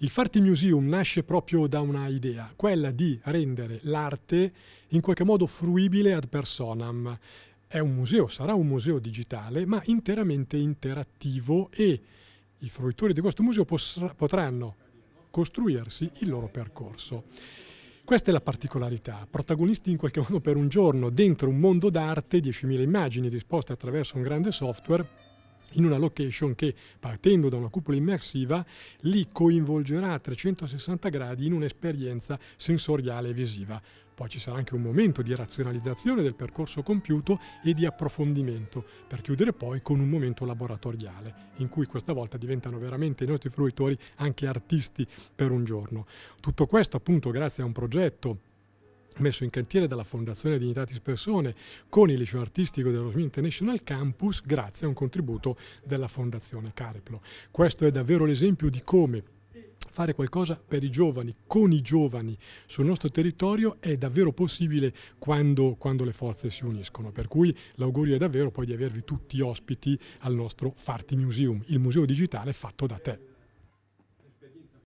Il Farty Museum nasce proprio da una idea, quella di rendere l'arte in qualche modo fruibile ad personam. È un museo, sarà un museo digitale, ma interamente interattivo e i fruitori di questo museo potranno costruirsi il loro percorso. Questa è la particolarità, protagonisti in qualche modo per un giorno dentro un mondo d'arte, 10.000 immagini disposte attraverso un grande software in una location che partendo da una cupola immersiva li coinvolgerà a 360 gradi in un'esperienza sensoriale e visiva. Poi ci sarà anche un momento di razionalizzazione del percorso compiuto e di approfondimento, per chiudere poi con un momento laboratoriale, in cui questa volta diventano veramente i nostri fruitori anche artisti per un giorno. Tutto questo appunto grazie a un progetto messo in cantiere dalla Fondazione Dignitatis Persone con il liceo artistico dello SMI International Campus grazie a un contributo della Fondazione Careplo. Questo è davvero l'esempio di come fare qualcosa per i giovani, con i giovani sul nostro territorio è davvero possibile quando, quando le forze si uniscono. Per cui l'augurio è davvero poi di avervi tutti ospiti al nostro Farti Museum, il museo digitale fatto da te.